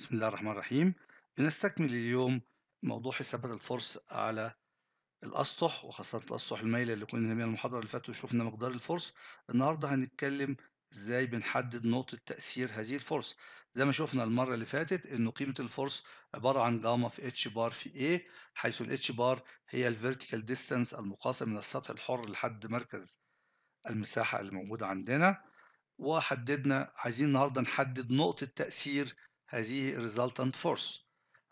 بسم الله الرحمن الرحيم بنستكمل اليوم موضوع حسابات الفرص على الأسطح وخاصة الأسطح المايلة اللي كنا بيها المحاضرة اللي فاتت وشوفنا مقدار الفرص النهاردة هنتكلم ازاي بنحدد نقطة تأثير هذه الفرص زي ما شفنا المرة اللي فاتت ان قيمة الفرص عبارة عن جاما في اتش بار في A حيث الاتش بار هي الفيرتيكال ديستانس المقاسة من السطح الحر لحد مركز المساحة اللي موجودة عندنا وحددنا عايزين النهاردة نحدد نقطة تأثير هذه resultant force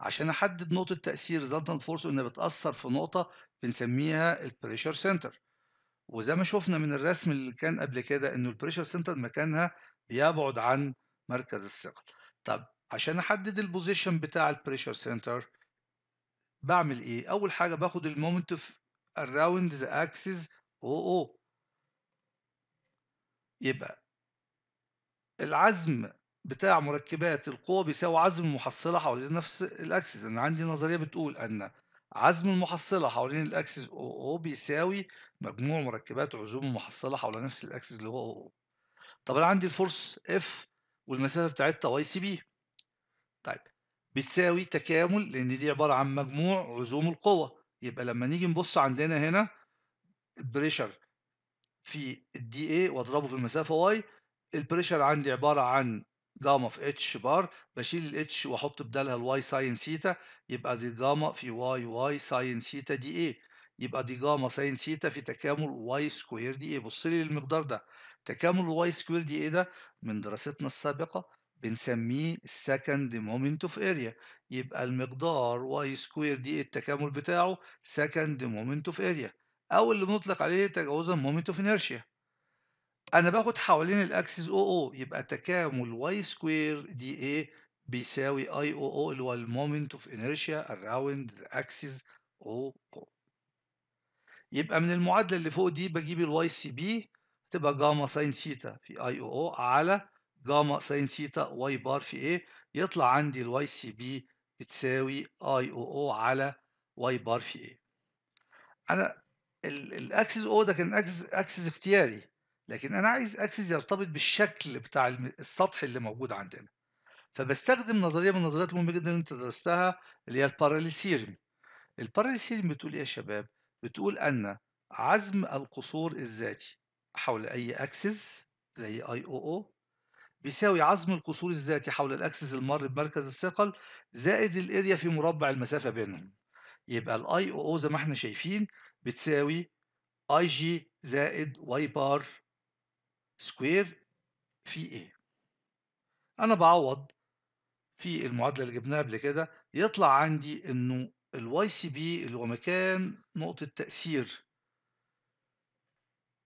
عشان احدد نقطة تأثير resultant force انها بتأثر في نقطة بنسميها البريشر سنتر وزي ما شفنا من الرسم اللي كان قبل كده انه البريشر سنتر مكانها بيبعد عن مركز الثقل طب عشان احدد البوزيشن بتاع البريشر سنتر بعمل ايه اول حاجة باخد المومنت around the axis OO يبقى العزم بتاع مركبات القوة بيساوي عزم المحصلة حوالين نفس الأكسس أنا عندي نظرية بتقول أن عزم المحصلة حوالين الأكسس أو أو بيساوي مجموع مركبات عزوم المحصلة حول نفس الأكسس اللي هو أو طب أنا عندي الفورس اف والمسافة بتاعتها واي سي بي طيب بتساوي تكامل لأن دي عبارة عن مجموع عزوم القوة يبقى لما نيجي نبص عندنا هنا البريشر في الدي اي واضربه في المسافة واي البريشر عندي عبارة عن جاما في اتش بار بشيل الاتش واحط بدالها الواي ساين سيتا يبقى دي جاما في واي واي ساين سيتا دي ايه يبقى دي جاما ساين سيتا في تكامل واي سكوير دي ايه بص لي للمقدار ده تكامل الواي سكوير دي ايه ده من دراستنا السابقه بنسميه سكند مومنت اوف اريا يبقى المقدار واي سكوير دي التكامل بتاعه سكند مومنت اوف اريا او اللي بنطلق عليه تجاوزا مومنت اوف انيرشيا انا باخد حوالين الاكسس او او يبقى تكامل واي سكوير دي اي بيساوي اي او او اللي هو المومنت اوف انيرشيا اراوند ذا اكسس او او يبقى من المعادله اللي فوق دي بجيب الواي سي بي تبقى جاما ساين سيتا في اي او او على جاما ساين سيتا واي بار في ايه يطلع عندي الواي سي بي بتساوي اي او او على واي بار في ايه انا الاكسس او ده كان اكسس اختياري لكن انا عايز اكسس يرتبط بالشكل بتاع السطح اللي موجود عندنا فبستخدم نظريه من النظريات المهمه جدا اللي انت درستها اللي هي الباراليسيرم الباراليسيرم بتقول ايه يا شباب بتقول ان عزم القصور الذاتي حول اي اكسس زي اي او او بيساوي عزم القصور الذاتي حول الاكسس المر بمركز الثقل زائد الاريا في مربع المسافه بينهم يبقى الاي او او زي ما احنا شايفين بتساوي اي جي زائد واي بار سكوير في ايه انا بعوض في المعادله اللي جبناها قبل كده يطلع عندي انه الواي سي بي اللي هو مكان نقطه تاثير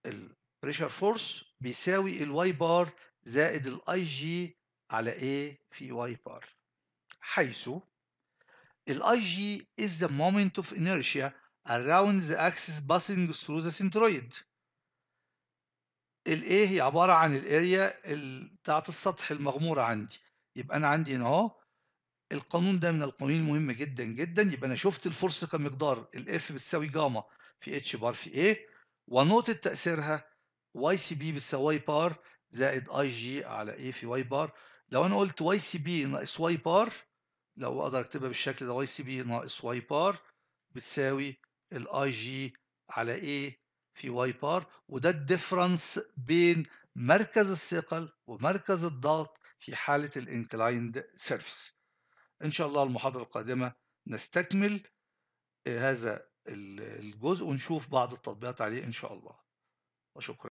البريشر فورس بيساوي الواي بار زائد الاي جي على ايه في واي بار حيث الاي جي is the moment of inertia around the axis passing through the centroid الA هي عبارة عن الاريا بتاعت بتاعة السطح المغمورة عندي يبقى أنا عندي هنا أهو القانون ده من القوانين المهمة جدا جدا يبقى أنا شفت الفرصة كمقدار الإف بتساوي جاما في اتش بار في A ونقطة تأثيرها واي سي بي بتساوي واي بار زائد اي جي على ايه في واي بار لو انا قلت واي سي بي ناقص واي بار لو اقدر اكتبها بالشكل ده واي سي بي ناقص واي بار بتساوي الاي جي على ايه في واي بار وده الديفرنس بين مركز الثقل ومركز الضغط في حالة الانكلايند سيرفس إن شاء الله المحاضرة القادمة نستكمل آه، هذا الجزء ونشوف بعض التطبيقات عليه إن شاء الله وشكرا